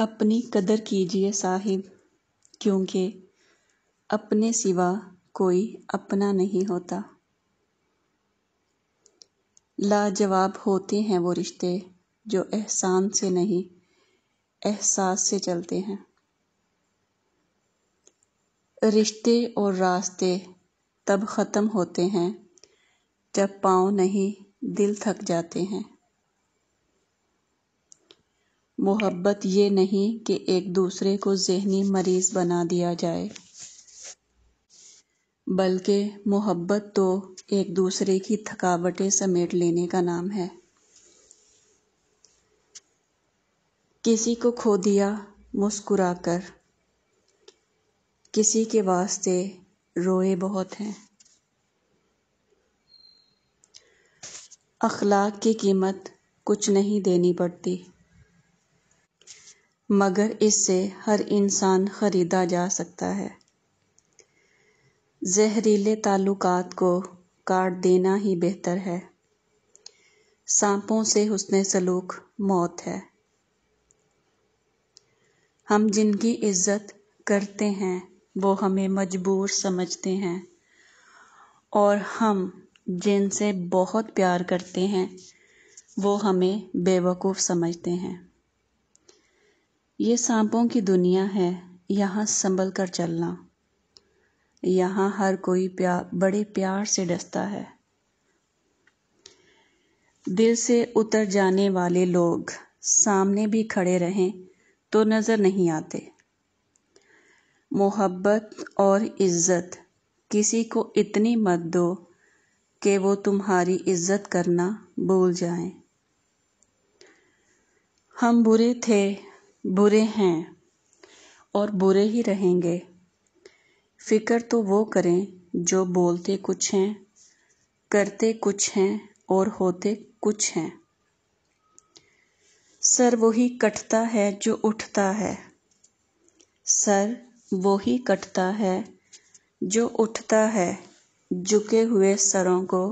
अपनी कदर कीजिए साहिब क्योंकि अपने सिवा कोई अपना नहीं होता लाजवाब होते हैं वो रिश्ते जो एहसान से नहीं एहसास से चलते हैं रिश्ते और रास्ते तब ख़त्म होते हैं जब पाँव नहीं दिल थक जाते हैं मोहब्बत ये नहीं कि एक दूसरे को जहनी मरीज बना दिया जाए बल्कि मोहब्बत तो एक दूसरे की थकावटें समेट लेने का नाम है किसी को खो दिया मुस्कुरा कर किसी के वास्ते रोए बहुत हैं अखलाक की कीमत कुछ नहीं देनी पड़ती मगर इससे हर इंसान ख़रीदा जा सकता है जहरीले ताल्लुकात को काट देना ही बेहतर है सांपों से हुस्न सलूक मौत है हम जिनकी इज्जत करते हैं वो हमें मजबूर समझते हैं और हम जिनसे बहुत प्यार करते हैं वो हमें बेवकूफ़ समझते हैं ये सांपों की दुनिया है यहाँ संभल कर चलना यहाँ हर कोई प्या बड़े प्यार से डसता है दिल से उतर जाने वाले लोग सामने भी खड़े रहें तो नज़र नहीं आते मोहब्बत और इज़्ज़त किसी को इतनी मत दो कि वो तुम्हारी इज़्ज़त करना भूल जाए हम बुरे थे बुरे हैं और बुरे ही रहेंगे फ़िक्र तो वो करें जो बोलते कुछ हैं करते कुछ हैं और होते कुछ हैं सर वही कटता है जो उठता है सर वही कटता है जो उठता है झुके हुए सरों को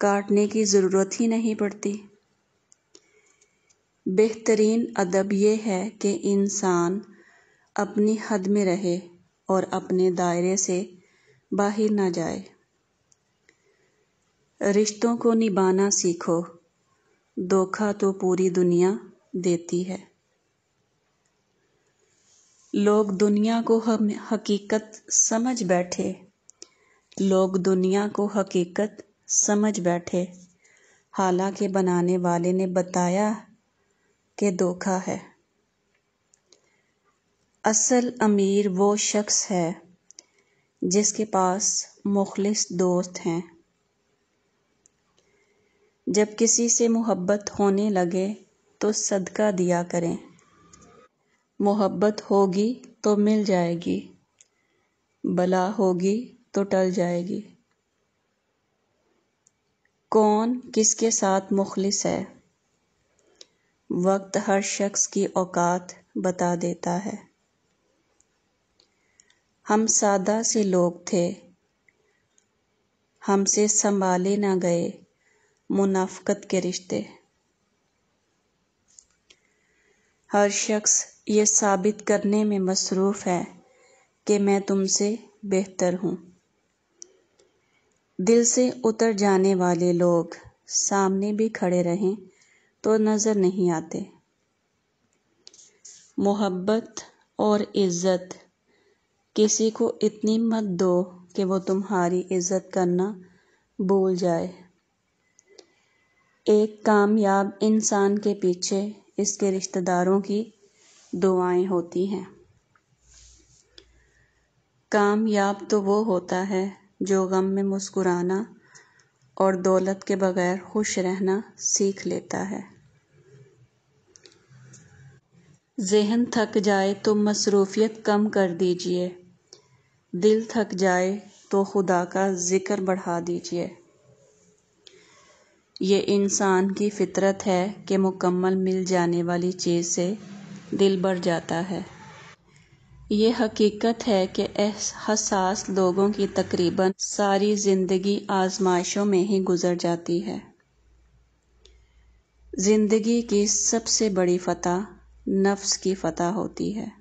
काटने की ज़रूरत ही नहीं पड़ती बेहतरीन अदब ये है कि इंसान अपनी हद में रहे और अपने दायरे से बाहर ना जाए रिश्तों को निभाना सीखो धोखा तो पूरी दुनिया देती है लोग दुनिया को हम हकीकत समझ बैठे लोग दुनिया को हकीकत समझ बैठे हालांकि बनाने वाले ने बताया के धोखा है असल अमीर वो शख्स है जिसके पास मुखलिस दोस्त हैं जब किसी से मोहब्बत होने लगे तो सदका दिया करें मोहब्बत होगी तो मिल जाएगी बला होगी तो टल जाएगी कौन किसके साथ मुखलिस है वक्त हर शख्स की औकात बता देता है हम सादा से लोग थे हमसे संभाले ना गए मुनाफ़त के रिश्ते हर शख्स ये साबित करने में मसरूफ़ है कि मैं तुमसे बेहतर हूँ दिल से उतर जाने वाले लोग सामने भी खड़े रहें तो नज़र नहीं आते मोहब्बत और इज़्ज़त किसी को इतनी मत दो कि वो तुम्हारी इज़्ज़त करना भूल जाए एक कामयाब इंसान के पीछे इसके रिश्तेदारों की दुआएं होती हैं कामयाब तो वो होता है जो गम में मुस्कुराना और दौलत के बगैर खुश रहना सीख लेता है जहन थक जाए तो मसरूफियत कम कर दीजिए दिल थक जाए तो खुदा का ज़िक्र बढ़ा दीजिए ये इंसान की फितरत है कि मुकम्मल मिल जाने वाली चीज़ से दिल बढ़ जाता है ये हकीकत है कि हसास लोगों की तकरीबन सारी ज़िंदगी आजमाइशों में ही गुजर जाती है ज़िंदगी की सबसे बड़ी फ़तह नफ्स की फ़तह होती है